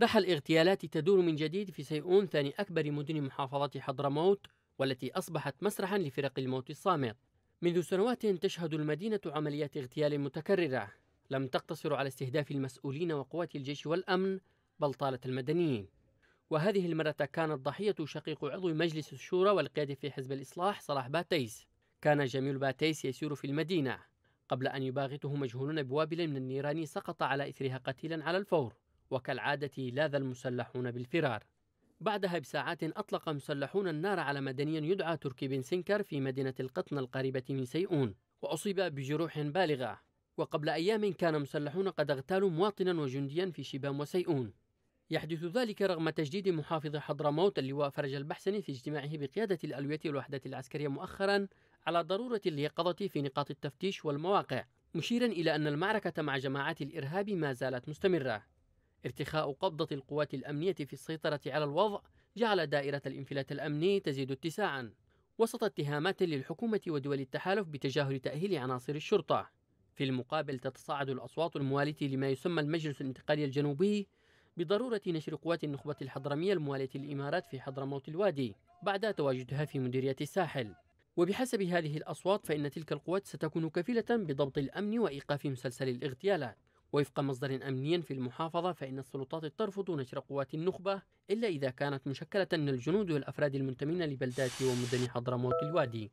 راح الاغتيالات تدور من جديد في سيئون ثاني أكبر مدن محافظة حضرموت والتي أصبحت مسرحا لفرق الموت الصامت منذ سنوات تشهد المدينة عمليات اغتيال متكررة لم تقتصر على استهداف المسؤولين وقوات الجيش والأمن بل طالت المدنيين وهذه المرة كانت ضحية شقيق عضو مجلس الشورى والقيادة في حزب الإصلاح صلاح باتيس كان جميل باتيس يسير في المدينة قبل أن يباغته مجهولون بوابل من النيران سقط على إثرها قتيلا على الفور وكالعادة لاذ المسلحون بالفرار بعدها بساعات أطلق مسلحون النار على مدني يدعى تركي بن سنكر في مدينة القطنة القريبة من سيئون وأصيب بجروح بالغة وقبل أيام كان مسلحون قد اغتالوا مواطنا وجنديا في شبام وسيئون يحدث ذلك رغم تجديد محافظ حضرموت اللواء فرج البحسني في اجتماعه بقيادة الألوية والوحدات العسكرية مؤخرا على ضرورة اليقظة في نقاط التفتيش والمواقع مشيرا إلى أن المعركة مع جماعات الإرهاب ما زالت مستمرة ارتخاء قبضة القوات الأمنية في السيطرة على الوضع جعل دائرة الانفلات الأمني تزيد اتساعا وسط اتهامات للحكومة ودول التحالف بتجاهل تأهيل عناصر الشرطة في المقابل تتصاعد الأصوات الموالية لما يسمى المجلس الانتقالي الجنوبي بضرورة نشر قوات النخبة الحضرمية الموالية للإمارات في حضرموت الوادي بعد تواجدها في مديرية الساحل وبحسب هذه الأصوات فإن تلك القوات ستكون كفيلة بضبط الأمن وإيقاف مسلسل الاغتيالات وفق مصدر أمني في المحافظة فإن السلطات ترفض نشر قوات النخبة إلا إذا كانت مشكلة من الجنود والأفراد المنتمين لبلدات ومدن حضرموت الوادي